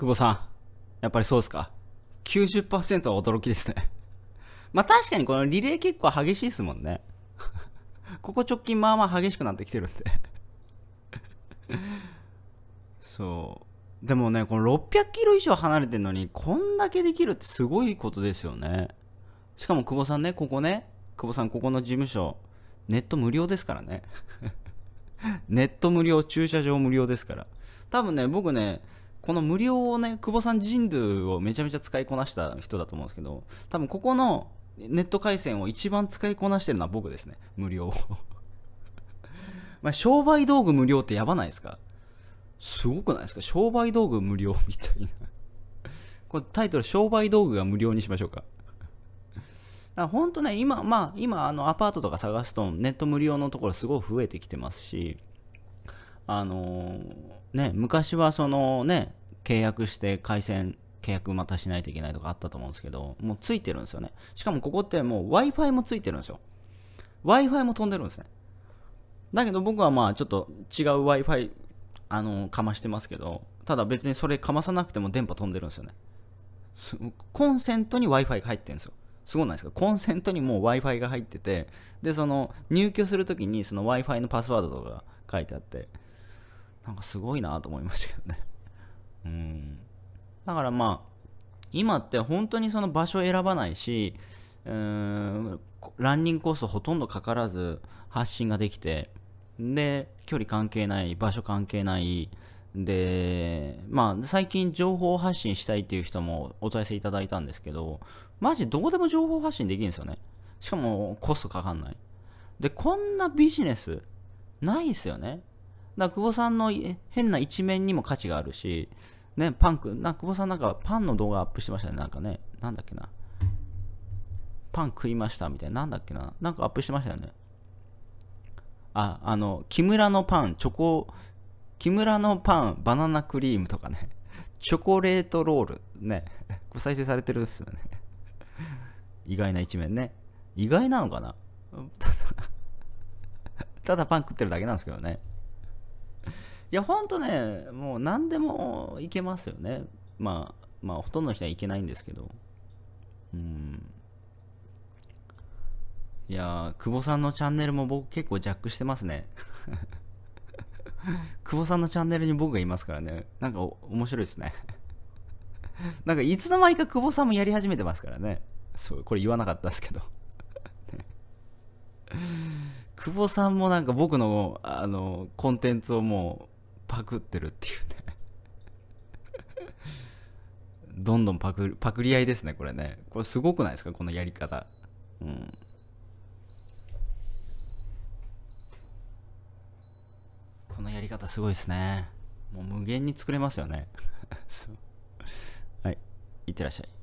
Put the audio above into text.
久保さん、やっぱりそうですか。90%は驚きですね まあ確かにこのリレー結構激しいですもんね ここ直近まあまあ激しくなってきてるんで そう。でもね、この600キロ以上離れてるのに、こんだけできるってすごいことですよね。しかも久保さんね、ここね、久保さんここの事務所、ネット無料ですからね。ネット無料、駐車場無料ですから。多分ね、僕ね、この無料をね、久保さん、ジンをめちゃめちゃ使いこなした人だと思うんですけど、多分ここのネット回線を一番使いこなしてるのは僕ですね、無料を ま商売道具無料ってやばないですかすごくないですか商売道具無料みたいなこれタイトル、商売道具が無料にしましょうかだほんとね、今、まあ、今、あの、アパートとか探すと、ネット無料のところすごい増えてきてますし、あのね、昔はそのね、契約して回線契約またしないといけないとかあったと思うんですけど、もうついてるんですよね。しかもここってもう Wi-Fi もついてるんですよ。Wi-Fi も飛んでるんですね。だけど僕はまあちょっと違う Wi-Fi、あのかましてますけど、ただ別にそれかまさなくても電波飛んでるんですよね。コンセントに Wi-Fi が入ってるんですよ。すごいないですかコンセントにもう Wi-Fi が入ってて、で、その入居するときにその Wi-Fi のパスワードとかが書いてあって、なんかすごいなと思いましたけどね うんだからまあ今って本当にその場所選ばないしうーんランニングコースほとんどかからず発信ができてで距離関係ない場所関係ないでまあ最近情報発信したいっていう人もお問い合わせいただいたんですけどマジどこでも情報発信できるんですよねしかもコストかかんないでこんなビジネスないですよねだから久保さんの変な一面にも価値があるし、ね、パンク、な久保さんなんかパンの動画アップしてましたね、なんかね、なんだっけな。パン食いましたみたいな、なんだっけな、なんかアップしてましたよね。あ、あの、木村のパン、チョコ、木村のパン、バナナクリームとかね、チョコレートロール、ね、これ再生されてるんですよね。意外な一面ね。意外なのかなただただパン食ってるだけなんですけどね。いや、ほんとね、もう何でもいけますよね。まあ、まあ、ほとんどの人はいけないんですけど。うん。いや久保さんのチャンネルも僕結構ジャックしてますね。久保さんのチャンネルに僕がいますからね。なんか面白いですね。なんかいつの間にか久保さんもやり始めてますからね。そう、これ言わなかったですけど。久保さんもなんか僕のあのコンテンツをもうパクってるっていうね どんどんパクパクり合いですねこれねこれすごくないですかこのやり方うんこのやり方すごいですねもう無限に作れますよね はいいってらっしゃい